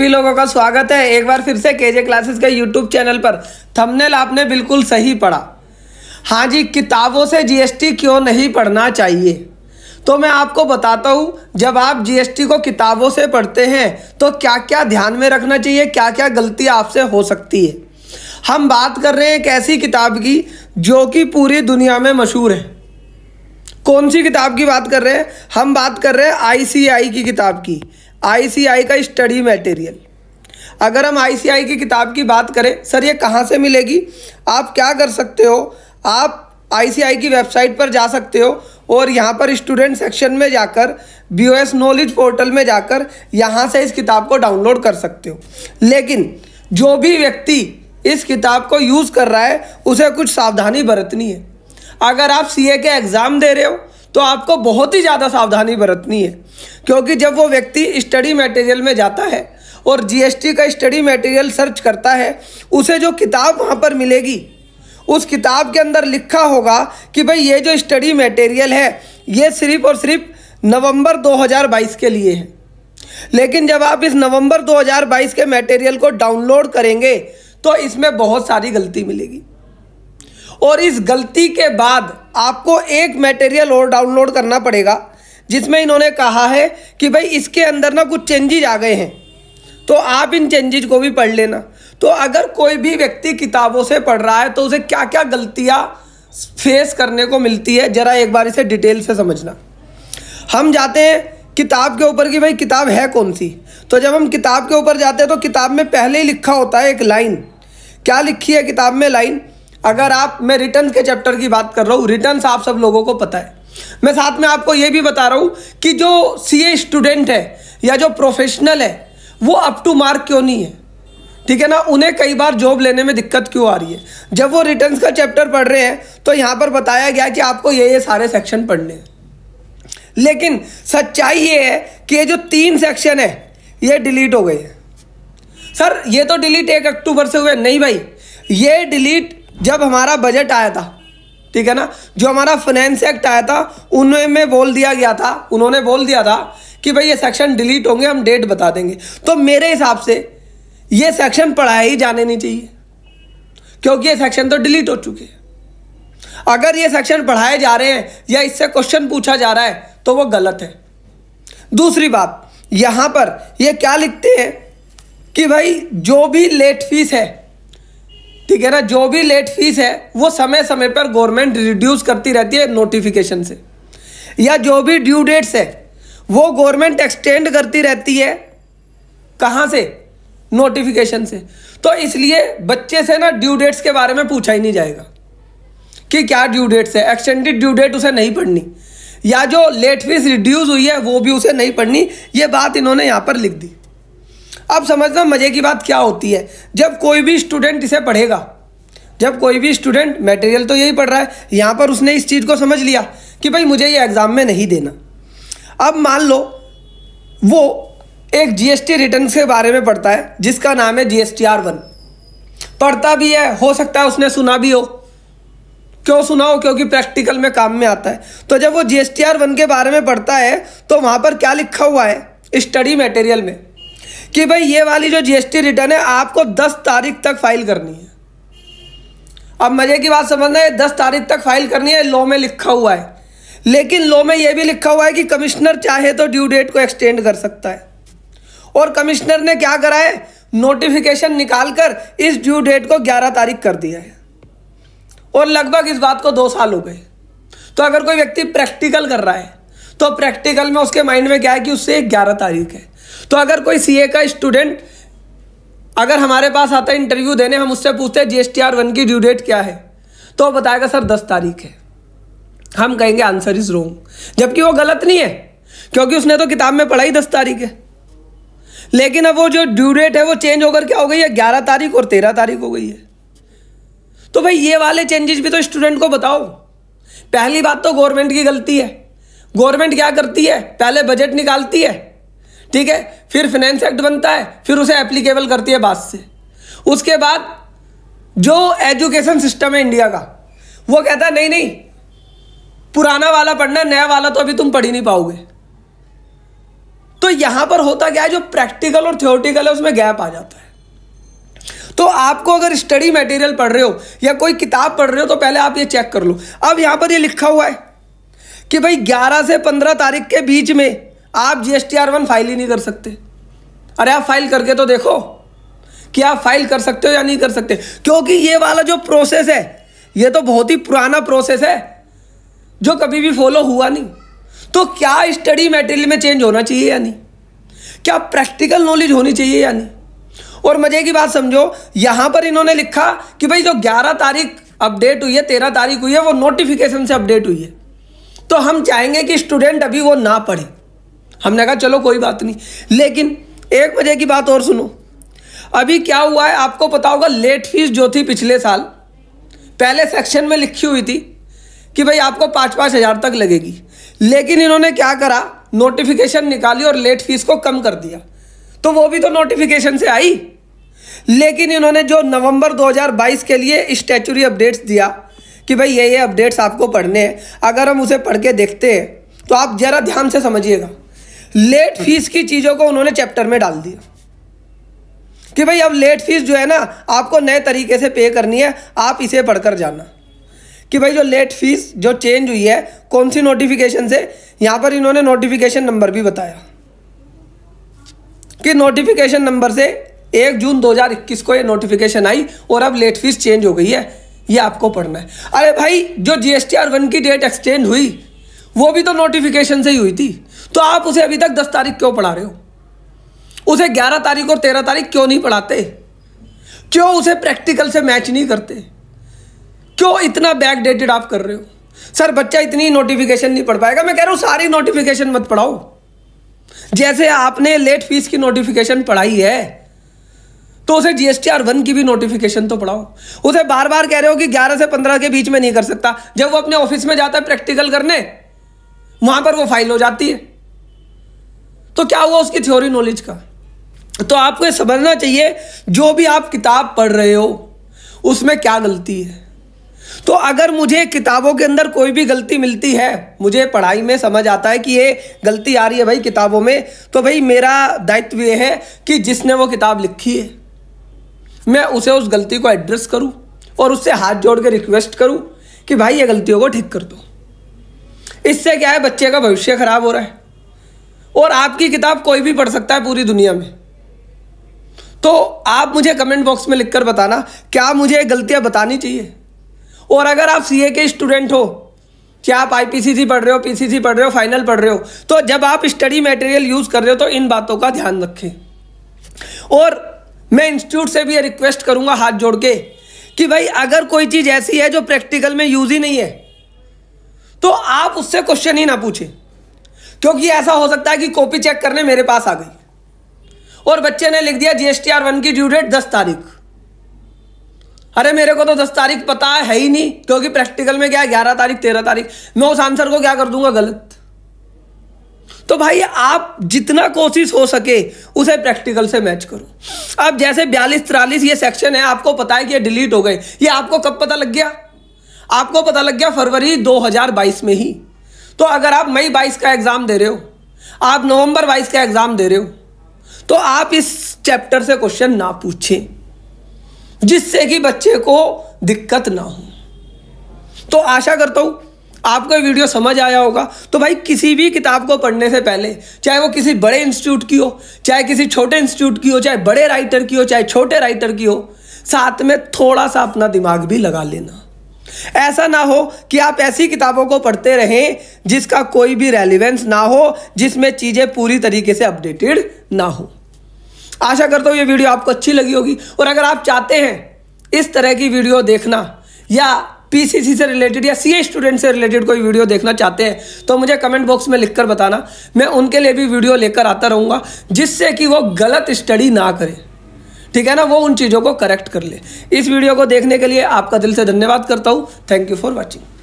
सभी लोगों का स्वागत है एक बार फिर से केजे क्लासेस के यूट्यूब चैनल पर थंबनेल आपने बिल्कुल सही पढ़ा हाँ जी किताबों से जीएसटी क्यों नहीं पढ़ना चाहिए तो मैं आपको बताता हूँ जब आप जीएसटी को किताबों से पढ़ते हैं तो क्या क्या ध्यान में रखना चाहिए क्या क्या गलती आपसे हो सकती है हम बात कर रहे हैं एक ऐसी किताब की जो कि पूरी दुनिया में मशहूर है कौन सी किताब की बात कर रहे हैं हम बात कर रहे हैं आईसीआई की किताब की आईसीआई का स्टडी मटेरियल अगर हम आईसीआई की किताब की बात करें सर ये कहाँ से मिलेगी आप क्या कर सकते हो आप आईसीआई की वेबसाइट पर जा सकते हो और यहाँ पर स्टूडेंट सेक्शन में जाकर बी नॉलेज पोर्टल में जाकर यहाँ से इस किताब को डाउनलोड कर सकते हो लेकिन जो भी व्यक्ति इस किताब को यूज़ कर रहा है उसे कुछ सावधानी बरतनी है अगर आप सीए के एग्ज़ाम दे रहे हो तो आपको बहुत ही ज़्यादा सावधानी बरतनी है क्योंकि जब वो व्यक्ति स्टडी मटेरियल में जाता है और जीएसटी का स्टडी मटेरियल सर्च करता है उसे जो किताब वहाँ पर मिलेगी उस किताब के अंदर लिखा होगा कि भाई ये जो स्टडी मटेरियल है ये सिर्फ और सिर्फ नवंबर 2022 के लिए है लेकिन जब आप इस नवंबर 2022 के मटेरियल को डाउनलोड करेंगे तो इसमें बहुत सारी गलती मिलेगी और इस गलती के बाद आपको एक मटेरियल और डाउनलोड करना पड़ेगा जिसमें इन्होंने कहा है कि भाई इसके अंदर ना कुछ चेंजेज आ गए हैं तो आप इन चेंजेज को भी पढ़ लेना तो अगर कोई भी व्यक्ति किताबों से पढ़ रहा है तो उसे क्या क्या गलतियाँ फेस करने को मिलती है ज़रा एक बार इसे डिटेल से समझना हम जाते हैं किताब के ऊपर कि भाई किताब है कौन सी तो जब हम किताब के ऊपर जाते हैं तो किताब में पहले ही लिखा होता है एक लाइन क्या लिखी है किताब में लाइन अगर आप मैं रिटर्न के चैप्टर की बात कर रहा हूँ रिटर्न आप सब लोगों को पता है मैं साथ में आपको ये भी बता रहा हूँ कि जो सी स्टूडेंट है या जो प्रोफेशनल है वो अप टू मार्क क्यों नहीं है ठीक है ना उन्हें कई बार जॉब लेने में दिक्कत क्यों आ रही है जब वो रिटर्न का चैप्टर पढ़ रहे हैं तो यहाँ पर बताया गया कि आपको ये ये सारे सेक्शन पढ़ने हैं लेकिन सच्चाई ये है कि ये जो तीन सेक्शन है ये डिलीट हो गए हैं सर ये तो डिलीट एक अक्टूबर से हुए नहीं भाई ये डिलीट जब हमारा बजट आया था ठीक है ना जो हमारा फाइनेंस एक्ट आया था उनमें बोल दिया गया था उन्होंने बोल दिया था कि भाई ये सेक्शन डिलीट होंगे हम डेट बता देंगे तो मेरे हिसाब से ये सेक्शन पढ़ाया ही जाने नहीं चाहिए क्योंकि ये सेक्शन तो डिलीट हो चुके हैं अगर ये सेक्शन पढ़ाए जा रहे हैं या इससे क्वेश्चन पूछा जा रहा है तो वो गलत है दूसरी बात यहाँ पर ये क्या लिखते हैं कि भाई जो भी लेट फीस है ठीक है ना जो भी लेट फीस है वो समय समय पर गवर्नमेंट रिड्यूस करती रहती है नोटिफिकेशन से या जो भी ड्यू डेट्स है वो गवर्नमेंट एक्सटेंड करती रहती है कहाँ से नोटिफिकेशन से तो इसलिए बच्चे से ना ड्यू डेट्स के बारे में पूछा ही नहीं जाएगा कि क्या ड्यू डेट्स है एक्सटेंडेड ड्यू डेट उसे नहीं पढ़नी या जो लेट फीस रिड्यूस हुई है वो भी उसे नहीं पढ़नी ये बात इन्होंने यहाँ पर लिख दी अब समझना मज़े की बात क्या होती है जब कोई भी स्टूडेंट इसे पढ़ेगा जब कोई भी स्टूडेंट मटेरियल तो यही पढ़ रहा है यहाँ पर उसने इस चीज़ को समझ लिया कि भाई मुझे ये एग्ज़ाम में नहीं देना अब मान लो वो एक जीएसटी रिटर्न के बारे में पढ़ता है जिसका नाम है जी एस वन पढ़ता भी है हो सकता है उसने सुना भी हो क्यों सुना हो क्योंकि प्रैक्टिकल में काम में आता है तो जब वो जी एस वन के बारे में पढ़ता है तो वहाँ पर क्या लिखा हुआ है स्टडी मटेरियल में कि भाई ये वाली जो जीएसटी रिटर्न है आपको 10 तारीख तक फाइल करनी है अब मज़े की बात समझना है 10 तारीख तक फाइल करनी है लॉ में लिखा हुआ है लेकिन लॉ में यह भी लिखा हुआ है कि कमिश्नर चाहे तो ड्यू डेट को एक्सटेंड कर सकता है और कमिश्नर ने क्या करा है नोटिफिकेशन निकाल कर इस ड्यू डेट को 11 तारीख कर दिया है और लगभग इस बात को दो साल हो गए तो अगर कोई व्यक्ति प्रैक्टिकल कर रहा है तो प्रैक्टिकल में उसके माइंड में क्या है कि उससे ग्यारह तारीख है तो अगर कोई सीए का स्टूडेंट अगर हमारे पास आता है इंटरव्यू देने हम उससे पूछते हैं जी वन की ड्यू डेट क्या है तो वो बताएगा सर दस तारीख है हम कहेंगे आंसर इज रोंग जबकि वो गलत नहीं है क्योंकि उसने तो किताब में पढ़ा ही दस तारीख है लेकिन अब वो जो ड्यू डेट है वो चेंज होकर क्या हो गई है ग्यारह तारीख और तेरह तारीख हो गई है तो भाई ये वाले चेंजेस भी तो स्टूडेंट को बताओ पहली बात तो गवर्नमेंट की गलती है गवर्नमेंट क्या करती है पहले बजट निकालती है ठीक है फिर फिनेंस एक्ट बनता है फिर उसे एप्लीकेबल करती है बाद से उसके बाद जो एजुकेशन सिस्टम है इंडिया का वो कहता है नहीं नहीं पुराना वाला पढ़ना नया वाला तो अभी तुम पढ़ ही नहीं पाओगे तो यहां पर होता क्या है जो प्रैक्टिकल और थ्योरेटिकल है उसमें गैप आ जाता है तो आपको अगर स्टडी मटेरियल पढ़ रहे हो या कोई किताब पढ़ रहे हो तो पहले आप ये चेक कर लो अब यहां पर ये लिखा हुआ है कि भाई 11 से 15 तारीख के बीच में आप G S T R one file ही नहीं कर सकते अरे आप फाइल करके तो देखो कि आप फाइल कर सकते हो या नहीं कर सकते क्योंकि ये वाला जो प्रोसेस है ये तो बहुत ही पुराना प्रोसेस है जो कभी भी फॉलो हुआ नहीं तो क्या स्टडी मटेरियल में चेंज होना चाहिए या नहीं क्या प्रैक्टिकल नॉलेज होनी चाहिए या नहीं और मजे की बात समझो यहाँ पर इन्होंने लिखा कि भाई जो 11 तारीख अपडेट हुई है तेरह तारीख हुई है वो नोटिफिकेशन से अपडेट हुई है तो हम चाहेंगे कि स्टूडेंट अभी वो ना पढ़े हमने कहा चलो कोई बात नहीं लेकिन एक बजे की बात और सुनो अभी क्या हुआ है आपको पता होगा लेट फीस जो थी पिछले साल पहले सेक्शन में लिखी हुई थी कि भाई आपको पाँच पाँच हज़ार तक लगेगी लेकिन इन्होंने क्या करा नोटिफिकेशन निकाली और लेट फीस को कम कर दिया तो वो भी तो नोटिफिकेशन से आई लेकिन इन्होंने जो नवंबर 2022 के लिए स्टैचुरी अपडेट्स दिया कि भाई ये ये अपडेट्स आपको पढ़ने हैं अगर हम उसे पढ़ के देखते हैं तो आप ज़रा ध्यान से समझिएगा लेट फीस की चीज़ों को उन्होंने चैप्टर में डाल दिया कि भाई अब लेट फीस जो है ना आपको नए तरीके से पे करनी है आप इसे पढ़कर जाना कि भाई जो लेट फीस जो चेंज हुई है कौन सी नोटिफिकेशन से यहाँ पर इन्होंने नोटिफिकेशन नंबर भी बताया कि नोटिफिकेशन नंबर से एक जून 2021 को ये नोटिफिकेशन आई और अब लेट फीस चेंज हो गई है ये आपको पढ़ना है अरे भाई जो G S T R one की डेट एक्सटेंड हुई वो भी तो नोटिफिकेशन से ही हुई थी तो आप उसे अभी तक दस तारीख क्यों पढ़ा रहे हो उसे ग्यारह तारीख और तेरह तारीख क्यों नहीं पढ़ाते क्यों उसे प्रैक्टिकल से मैच नहीं करते क्यों इतना बैक डेटेड आप कर रहे हो सर बच्चा इतनी नोटिफिकेशन नहीं पढ़ पाएगा मैं कह रहा हूँ सारी नोटिफिकेशन मत पढ़ाओ जैसे आपने लेट फीस की नोटिफिकेशन पढ़ाई है तो उसे जीएसटी आर वन की भी नोटिफिकेशन तो पढ़ाओ उसे बार बार कह रहे हो कि 11 से 15 के बीच में नहीं कर सकता जब वो अपने ऑफिस में जाता है प्रैक्टिकल करने वहां पर वो फाइल हो जाती है तो क्या हुआ उसकी थ्योरी नॉलेज का तो आपको ये समझना चाहिए जो भी आप किताब पढ़ रहे हो उसमें क्या गलती है तो अगर मुझे किताबों के अंदर कोई भी गलती मिलती है मुझे पढ़ाई में समझ आता है कि ये गलती आ रही है भाई किताबों में तो भाई मेरा दायित्व ये है कि जिसने वो किताब लिखी है मैं उसे उस गलती को एड्रेस करूं और उससे हाथ जोड़ के रिक्वेस्ट करूं कि भाई ये गलतियों को ठीक कर दो इससे क्या है बच्चे का भविष्य खराब हो रहा है और आपकी किताब कोई भी पढ़ सकता है पूरी दुनिया में तो आप मुझे कमेंट बॉक्स में लिखकर बताना क्या मुझे गलतियां बतानी चाहिए और अगर आप सीए के स्टूडेंट हो चाहे आप आईपीसीसी पढ़ रहे हो पीसीसी पढ़ रहे हो फाइनल पढ़ रहे हो तो जब आप स्टडी मटेरियल यूज़ कर रहे हो तो इन बातों का ध्यान रखें और मैं इंस्टीट्यूट से भी ये रिक्वेस्ट करूंगा हाथ जोड़ के कि भाई अगर कोई चीज़ ऐसी है जो प्रैक्टिकल में यूज़ ही नहीं है तो आप उससे क्वेश्चन ही ना पूछें क्योंकि ऐसा हो सकता है कि कॉपी चेक करने मेरे पास आ गई और बच्चे ने लिख दिया आर वन की ड्यू डेट दस तारीख अरे मेरे को तो दस तारीख पता है ही नहीं क्योंकि प्रैक्टिकल में क्या है ग्यारह तारीख तेरह तारीख मैं उस आंसर को क्या कर दूंगा गलत तो भाई आप जितना कोशिश हो सके उसे प्रैक्टिकल से मैच करो अब जैसे बयालीस तिरालीस ये सेक्शन है आपको पता है कि ये डिलीट हो गए ये आपको कब पता लग गया आपको पता लग गया फरवरी 2022 में ही तो अगर आप मई बाईस का एग्ज़ाम दे रहे हो आप नवंबर बाईस का एग्ज़ाम दे रहे हो तो आप इस चैप्टर से क्वेश्चन ना पूछें जिससे कि बच्चे को दिक्कत ना हो तो आशा करता हूँ आपको वीडियो समझ आया होगा तो भाई किसी भी किताब को पढ़ने से पहले चाहे वो किसी बड़े इंस्टीट्यूट की हो चाहे किसी छोटे इंस्टीट्यूट की हो चाहे बड़े राइटर की हो चाहे छोटे राइटर की हो साथ में थोड़ा सा अपना दिमाग भी लगा लेना ऐसा ना हो कि आप ऐसी किताबों को पढ़ते रहें जिसका कोई भी रेलिवेंस ना हो जिसमें चीज़ें पूरी तरीके से अपडेटेड ना हो आशा करता हूँ ये वीडियो आपको अच्छी लगी होगी और अगर आप चाहते हैं इस तरह की वीडियो देखना या पीसीसी से रिलेटेड या सीए स्टूडेंट से रिलेटेड कोई वीडियो देखना चाहते हैं तो मुझे कमेंट बॉक्स में लिखकर बताना मैं उनके लिए भी वीडियो लेकर आता रहूँगा जिससे कि वो गलत स्टडी ना करें ठीक है ना वो उन चीज़ों को करेक्ट कर ले इस वीडियो को देखने के लिए आपका दिल से धन्यवाद करता हूँ थैंक यू फॉर वॉचिंग